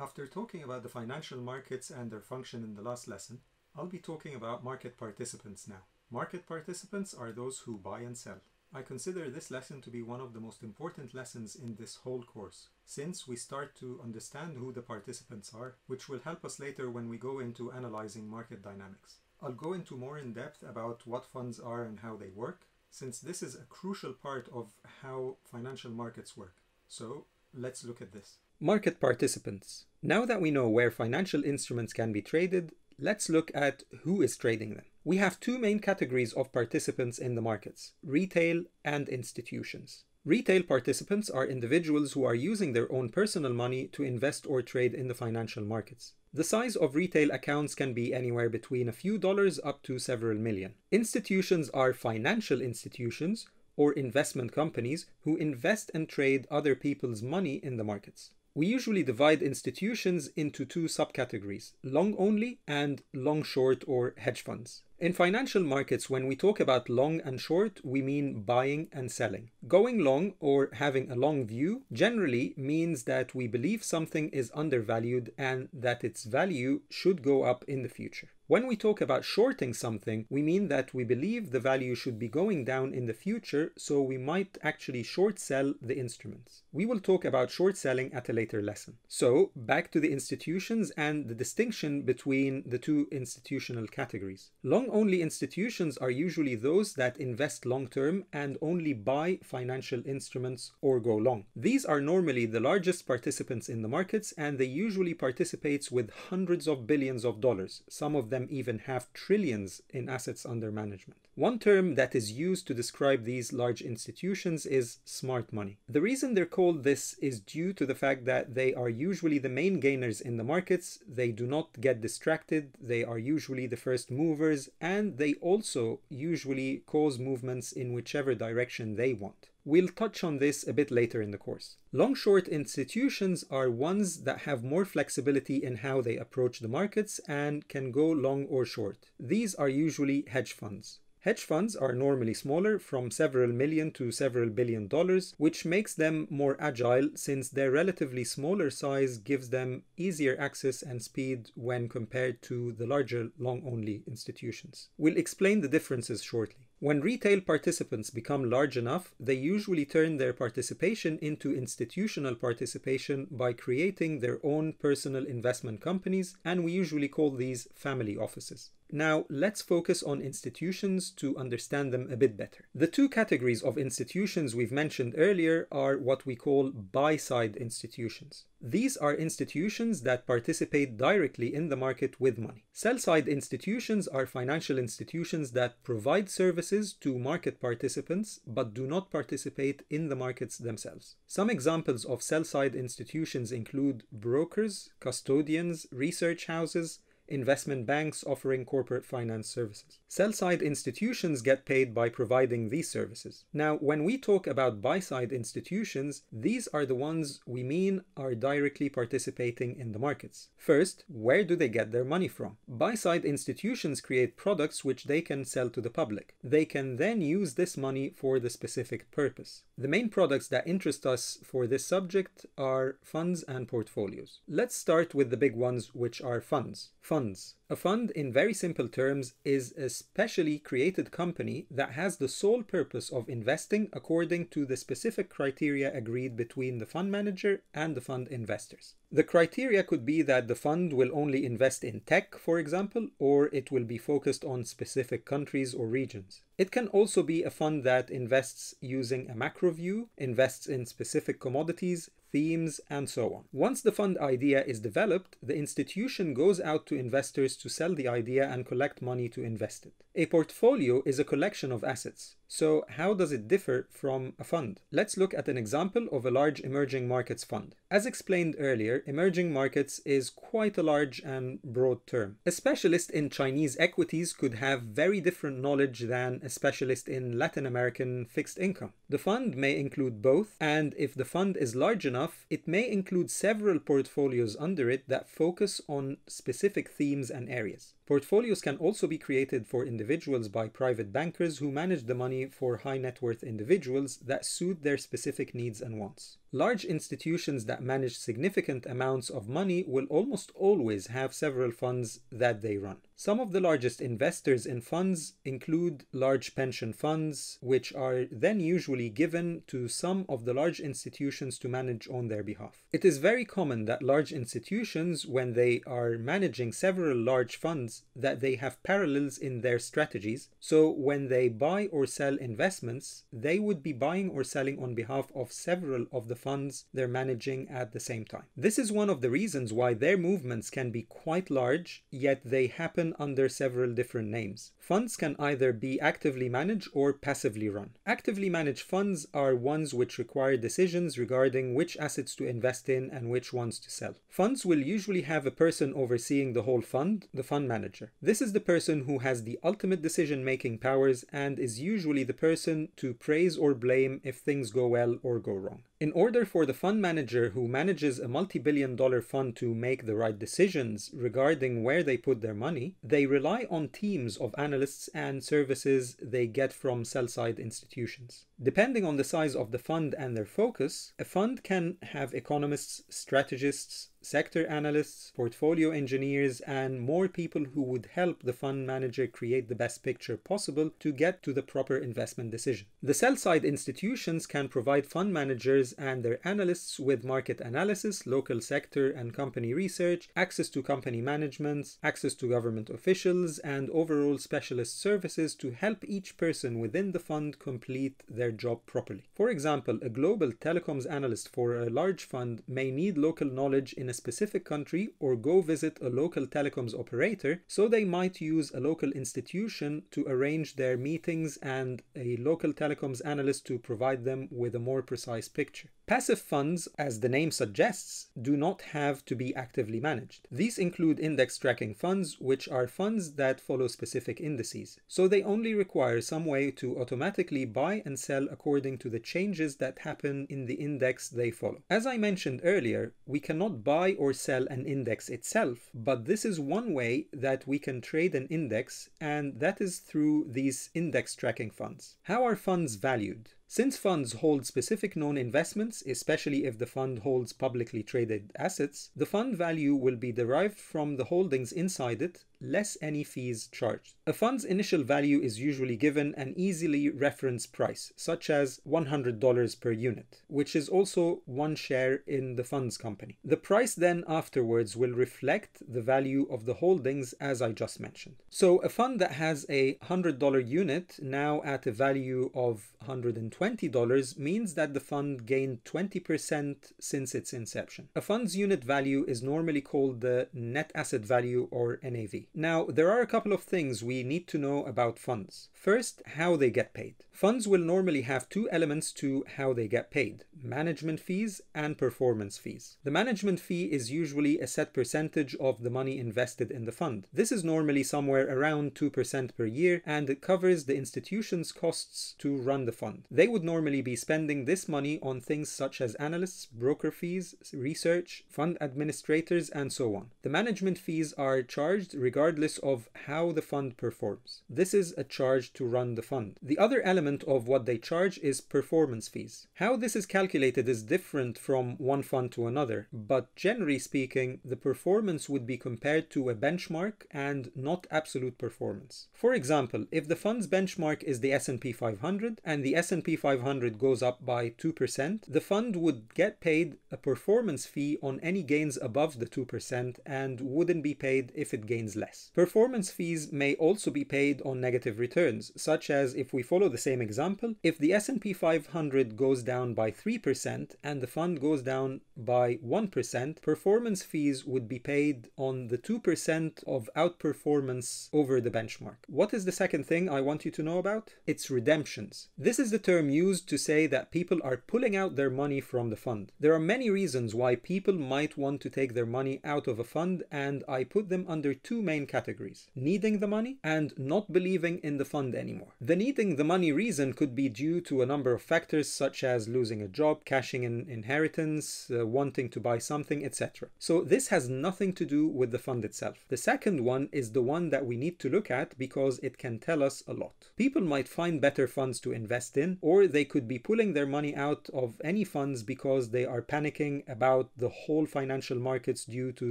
After talking about the financial markets and their function in the last lesson, I'll be talking about market participants now. Market participants are those who buy and sell. I consider this lesson to be one of the most important lessons in this whole course, since we start to understand who the participants are, which will help us later when we go into analyzing market dynamics. I'll go into more in depth about what funds are and how they work, since this is a crucial part of how financial markets work. So let's look at this. Market participants. Now that we know where financial instruments can be traded, let's look at who is trading them. We have two main categories of participants in the markets, retail and institutions. Retail participants are individuals who are using their own personal money to invest or trade in the financial markets. The size of retail accounts can be anywhere between a few dollars up to several million. Institutions are financial institutions or investment companies who invest and trade other people's money in the markets. We usually divide institutions into two subcategories, long only and long short or hedge funds. In financial markets, when we talk about long and short, we mean buying and selling. Going long or having a long view generally means that we believe something is undervalued and that its value should go up in the future. When we talk about shorting something, we mean that we believe the value should be going down in the future, so we might actually short sell the instruments. We will talk about short selling at a later lesson. So, back to the institutions and the distinction between the two institutional categories. Long only institutions are usually those that invest long term and only buy financial instruments or go long. These are normally the largest participants in the markets and they usually participate with hundreds of billions of dollars, some of them them even have trillions in assets under management. One term that is used to describe these large institutions is smart money. The reason they're called this is due to the fact that they are usually the main gainers in the markets, they do not get distracted, they are usually the first movers, and they also usually cause movements in whichever direction they want. We'll touch on this a bit later in the course. Long-short institutions are ones that have more flexibility in how they approach the markets and can go long or short. These are usually hedge funds. Hedge funds are normally smaller, from several million to several billion dollars, which makes them more agile since their relatively smaller size gives them easier access and speed when compared to the larger long-only institutions. We'll explain the differences shortly. When retail participants become large enough, they usually turn their participation into institutional participation by creating their own personal investment companies, and we usually call these family offices. Now, let's focus on institutions to understand them a bit better. The two categories of institutions we've mentioned earlier are what we call buy-side institutions. These are institutions that participate directly in the market with money. Sell-side institutions are financial institutions that provide services to market participants but do not participate in the markets themselves. Some examples of sell-side institutions include brokers, custodians, research houses, investment banks offering corporate finance services. Sell side institutions get paid by providing these services. Now, when we talk about buy side institutions, these are the ones we mean are directly participating in the markets. First, where do they get their money from? Buy side institutions create products which they can sell to the public. They can then use this money for the specific purpose. The main products that interest us for this subject are funds and portfolios. Let's start with the big ones, which are funds. Funds funds. A fund, in very simple terms, is a specially created company that has the sole purpose of investing according to the specific criteria agreed between the fund manager and the fund investors. The criteria could be that the fund will only invest in tech, for example, or it will be focused on specific countries or regions. It can also be a fund that invests using a macro view, invests in specific commodities, themes, and so on. Once the fund idea is developed, the institution goes out to investors to sell the idea and collect money to invest it. A portfolio is a collection of assets. So how does it differ from a fund? Let's look at an example of a large emerging markets fund. As explained earlier, emerging markets is quite a large and broad term. A specialist in Chinese equities could have very different knowledge than a specialist in Latin American fixed income. The fund may include both, and if the fund is large enough, enough, it may include several portfolios under it that focus on specific themes and areas. Portfolios can also be created for individuals by private bankers who manage the money for high net worth individuals that suit their specific needs and wants. Large institutions that manage significant amounts of money will almost always have several funds that they run. Some of the largest investors in funds include large pension funds, which are then usually given to some of the large institutions to manage on their behalf. It is very common that large institutions, when they are managing several large funds, that they have parallels in their strategies. So when they buy or sell investments, they would be buying or selling on behalf of several of the funds they're managing at the same time. This is one of the reasons why their movements can be quite large, yet they happen under several different names. Funds can either be actively managed or passively run. Actively managed funds are ones which require decisions regarding which assets to invest in and which ones to sell. Funds will usually have a person overseeing the whole fund, the fund manager manager. This is the person who has the ultimate decision making powers and is usually the person to praise or blame if things go well or go wrong. In order for the fund manager who manages a multi billion dollar fund to make the right decisions regarding where they put their money, they rely on teams of analysts and services they get from sell side institutions. Depending on the size of the fund and their focus, a fund can have economists, strategists, sector analysts, portfolio engineers, and more people who would help the fund manager create the best picture possible to get to the proper investment decision. The sell side institutions can provide fund managers and their analysts with market analysis, local sector and company research, access to company management, access to government officials, and overall specialist services to help each person within the fund complete their their job properly. For example, a global telecoms analyst for a large fund may need local knowledge in a specific country or go visit a local telecoms operator, so they might use a local institution to arrange their meetings and a local telecoms analyst to provide them with a more precise picture. Passive funds, as the name suggests, do not have to be actively managed. These include index tracking funds, which are funds that follow specific indices. So they only require some way to automatically buy and sell according to the changes that happen in the index they follow. As I mentioned earlier, we cannot buy or sell an index itself, but this is one way that we can trade an index, and that is through these index tracking funds. How are funds valued? Since funds hold specific known investments, especially if the fund holds publicly traded assets, the fund value will be derived from the holdings inside it, less any fees charged. A fund's initial value is usually given an easily referenced price, such as $100 per unit, which is also one share in the fund's company. The price then afterwards will reflect the value of the holdings as I just mentioned. So a fund that has a $100 unit now at a value of 120 $20 means that the fund gained 20% since its inception. A fund's unit value is normally called the net asset value or NAV. Now, there are a couple of things we need to know about funds. First, how they get paid. Funds will normally have two elements to how they get paid management fees and performance fees. The management fee is usually a set percentage of the money invested in the fund. This is normally somewhere around 2% per year and it covers the institution's costs to run the fund. They would normally be spending this money on things such as analysts, broker fees, research, fund administrators, and so on. The management fees are charged regardless of how the fund performs. This is a charge to run the fund. The other element of what they charge is performance fees. How this is calculated calculated is different from one fund to another, but generally speaking, the performance would be compared to a benchmark and not absolute performance. For example, if the fund's benchmark is the S&P 500 and the S&P 500 goes up by 2%, the fund would get paid a performance fee on any gains above the 2% and wouldn't be paid if it gains less. Performance fees may also be paid on negative returns, such as if we follow the same example, if the S&P 500 goes down by 3 3% and the fund goes down by 1%, performance fees would be paid on the 2% of outperformance over the benchmark. What is the second thing I want you to know about? It's redemptions. This is the term used to say that people are pulling out their money from the fund. There are many reasons why people might want to take their money out of a fund, and I put them under two main categories needing the money and not believing in the fund anymore. The needing the money reason could be due to a number of factors, such as losing a job job, cashing in inheritance, uh, wanting to buy something, etc. So this has nothing to do with the fund itself. The second one is the one that we need to look at because it can tell us a lot. People might find better funds to invest in, or they could be pulling their money out of any funds because they are panicking about the whole financial markets due to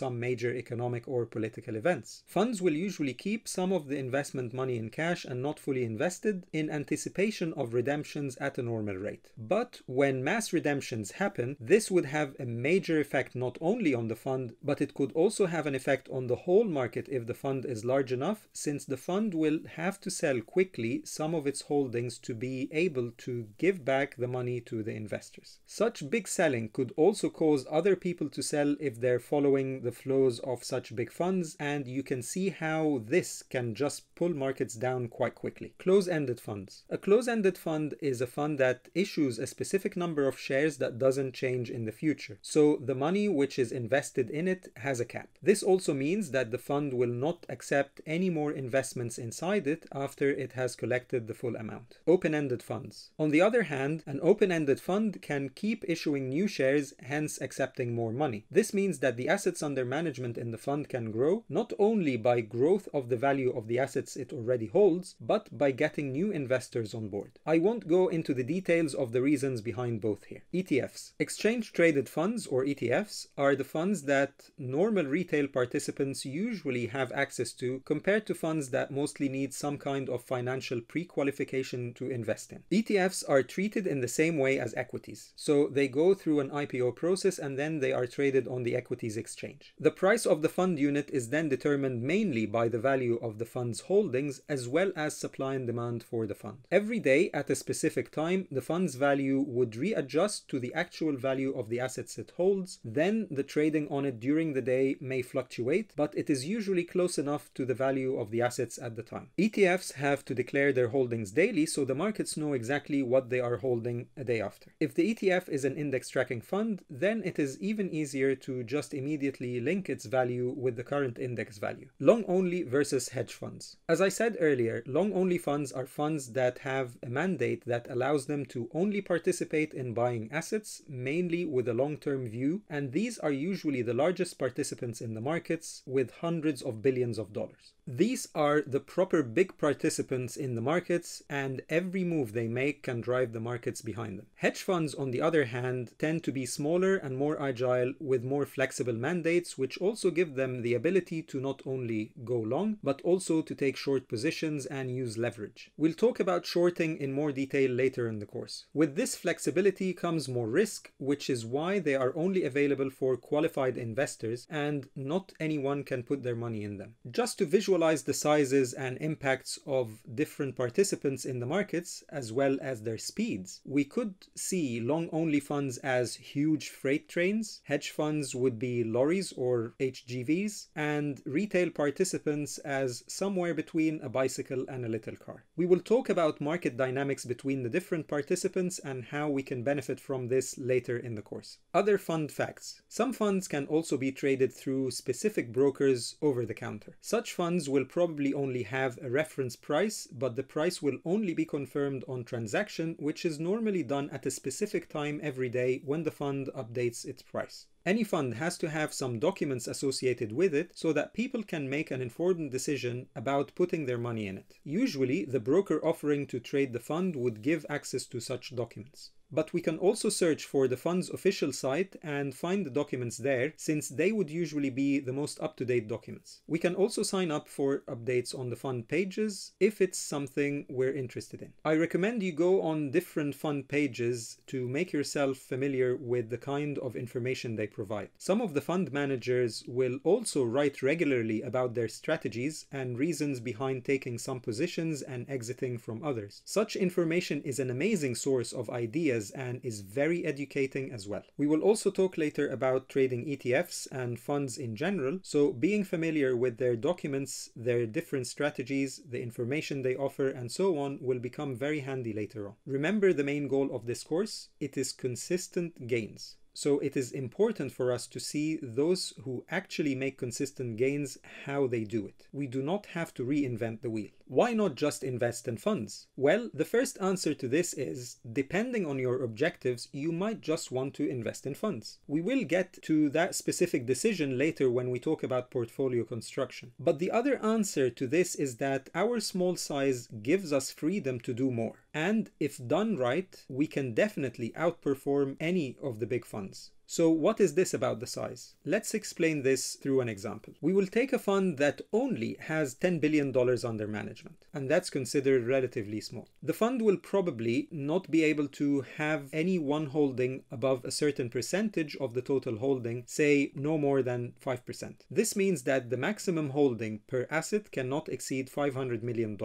some major economic or political events. Funds will usually keep some of the investment money in cash and not fully invested in anticipation of redemptions at a normal rate. But when mass redemptions happen, this would have a major effect not only on the fund, but it could also have an effect on the whole market if the fund is large enough, since the fund will have to sell quickly some of its holdings to be able to give back the money to the investors. Such big selling could also cause other people to sell if they're following the flows of such big funds, and you can see how this can just pull markets down quite quickly. Close-ended funds. A close-ended fund is a fund that issues a specific number number of shares that doesn't change in the future. So the money which is invested in it has a cap. This also means that the fund will not accept any more investments inside it after it has collected the full amount. Open-ended funds. On the other hand, an open-ended fund can keep issuing new shares, hence accepting more money. This means that the assets under management in the fund can grow not only by growth of the value of the assets it already holds, but by getting new investors on board. I won't go into the details of the reasons behind both here. ETFs. Exchange traded funds or ETFs are the funds that normal retail participants usually have access to compared to funds that mostly need some kind of financial pre-qualification to invest in. ETFs are treated in the same way as equities. So they go through an IPO process and then they are traded on the equities exchange. The price of the fund unit is then determined mainly by the value of the fund's holdings as well as supply and demand for the fund. Every day at a specific time, the fund's value would readjust to the actual value of the assets it holds, then the trading on it during the day may fluctuate, but it is usually close enough to the value of the assets at the time. ETFs have to declare their holdings daily so the markets know exactly what they are holding a day after. If the ETF is an index tracking fund, then it is even easier to just immediately link its value with the current index value. Long only versus hedge funds. As I said earlier, long only funds are funds that have a mandate that allows them to only participate in buying assets, mainly with a long term view, and these are usually the largest participants in the markets with hundreds of billions of dollars. These are the proper big participants in the markets, and every move they make can drive the markets behind them. Hedge funds, on the other hand, tend to be smaller and more agile with more flexible mandates, which also give them the ability to not only go long, but also to take short positions and use leverage. We'll talk about shorting in more detail later in the course. With this flexibility, volatility comes more risk, which is why they are only available for qualified investors and not anyone can put their money in them. Just to visualize the sizes and impacts of different participants in the markets, as well as their speeds, we could see long only funds as huge freight trains, hedge funds would be lorries or HGVs, and retail participants as somewhere between a bicycle and a little car. We will talk about market dynamics between the different participants and how we can can benefit from this later in the course. Other fund facts. Some funds can also be traded through specific brokers over the counter. Such funds will probably only have a reference price, but the price will only be confirmed on transaction, which is normally done at a specific time every day when the fund updates its price. Any fund has to have some documents associated with it so that people can make an informed decision about putting their money in it. Usually, the broker offering to trade the fund would give access to such documents. But we can also search for the fund's official site and find the documents there, since they would usually be the most up-to-date documents. We can also sign up for updates on the fund pages if it's something we're interested in. I recommend you go on different fund pages to make yourself familiar with the kind of information they provide. Some of the fund managers will also write regularly about their strategies and reasons behind taking some positions and exiting from others. Such information is an amazing source of ideas and is very educating as well. We will also talk later about trading ETFs and funds in general, so being familiar with their documents, their different strategies, the information they offer, and so on will become very handy later on. Remember the main goal of this course, it is consistent gains. So it is important for us to see those who actually make consistent gains, how they do it. We do not have to reinvent the wheel. Why not just invest in funds? Well, the first answer to this is, depending on your objectives, you might just want to invest in funds. We will get to that specific decision later when we talk about portfolio construction. But the other answer to this is that our small size gives us freedom to do more. And if done right, we can definitely outperform any of the big funds. So what is this about the size? Let's explain this through an example. We will take a fund that only has $10 billion under management, and that's considered relatively small. The fund will probably not be able to have any one holding above a certain percentage of the total holding, say no more than 5%. This means that the maximum holding per asset cannot exceed $500 million.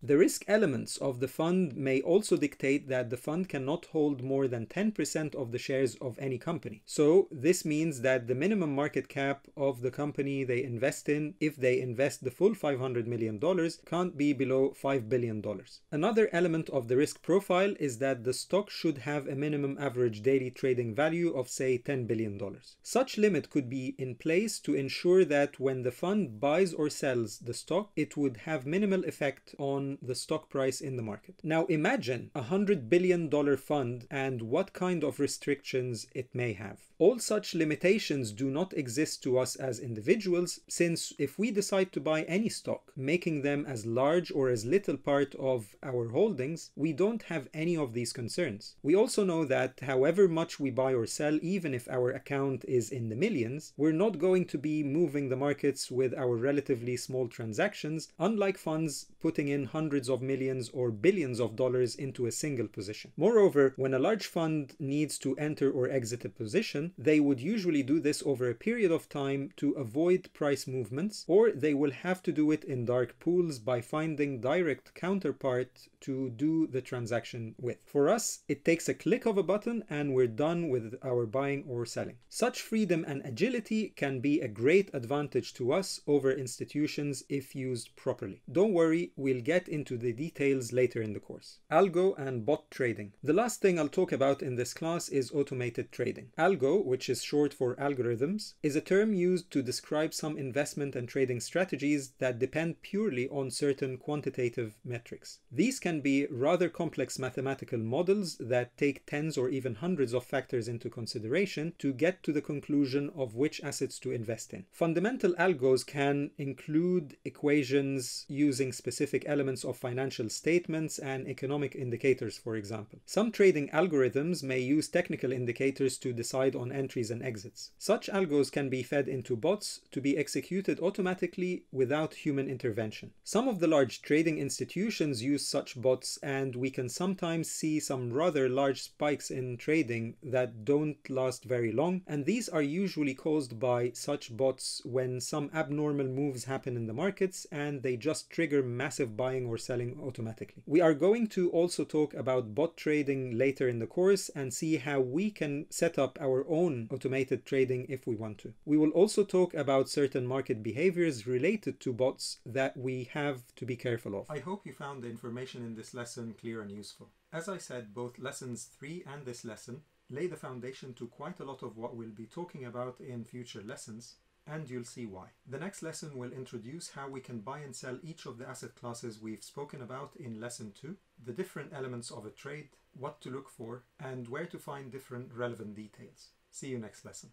The risk elements of the fund may also dictate that the fund cannot hold more than 10% of the shares of any company. So this means that the minimum market cap of the company they invest in, if they invest the full $500 million, can't be below $5 billion. Another element of the risk profile is that the stock should have a minimum average daily trading value of say $10 billion. Such limit could be in place to ensure that when the fund buys or sells the stock, it would have minimal effect on the stock price in the market. Now imagine a $100 billion fund and what kind of restrictions it may have have. All such limitations do not exist to us as individuals, since if we decide to buy any stock, making them as large or as little part of our holdings, we don't have any of these concerns. We also know that however much we buy or sell, even if our account is in the millions, we're not going to be moving the markets with our relatively small transactions, unlike funds putting in hundreds of millions or billions of dollars into a single position. Moreover, when a large fund needs to enter or exit a position, position, they would usually do this over a period of time to avoid price movements, or they will have to do it in dark pools by finding direct counterpart to do the transaction with. For us, it takes a click of a button and we're done with our buying or selling. Such freedom and agility can be a great advantage to us over institutions if used properly. Don't worry, we'll get into the details later in the course. Algo and bot trading. The last thing I'll talk about in this class is automated trading. Algo Algo, which is short for algorithms, is a term used to describe some investment and trading strategies that depend purely on certain quantitative metrics. These can be rather complex mathematical models that take tens or even hundreds of factors into consideration to get to the conclusion of which assets to invest in. Fundamental algos can include equations using specific elements of financial statements and economic indicators, for example. Some trading algorithms may use technical indicators to decide on entries and exits. Such algos can be fed into bots to be executed automatically without human intervention. Some of the large trading institutions use such bots and we can sometimes see some rather large spikes in trading that don't last very long and these are usually caused by such bots when some abnormal moves happen in the markets and they just trigger massive buying or selling automatically. We are going to also talk about bot trading later in the course and see how we can set up our our own automated trading if we want to. We will also talk about certain market behaviors related to bots that we have to be careful of. I hope you found the information in this lesson clear and useful. As I said, both lessons 3 and this lesson lay the foundation to quite a lot of what we'll be talking about in future lessons, and you'll see why. The next lesson will introduce how we can buy and sell each of the asset classes we've spoken about in lesson 2 the different elements of a trade, what to look for, and where to find different relevant details. See you next lesson.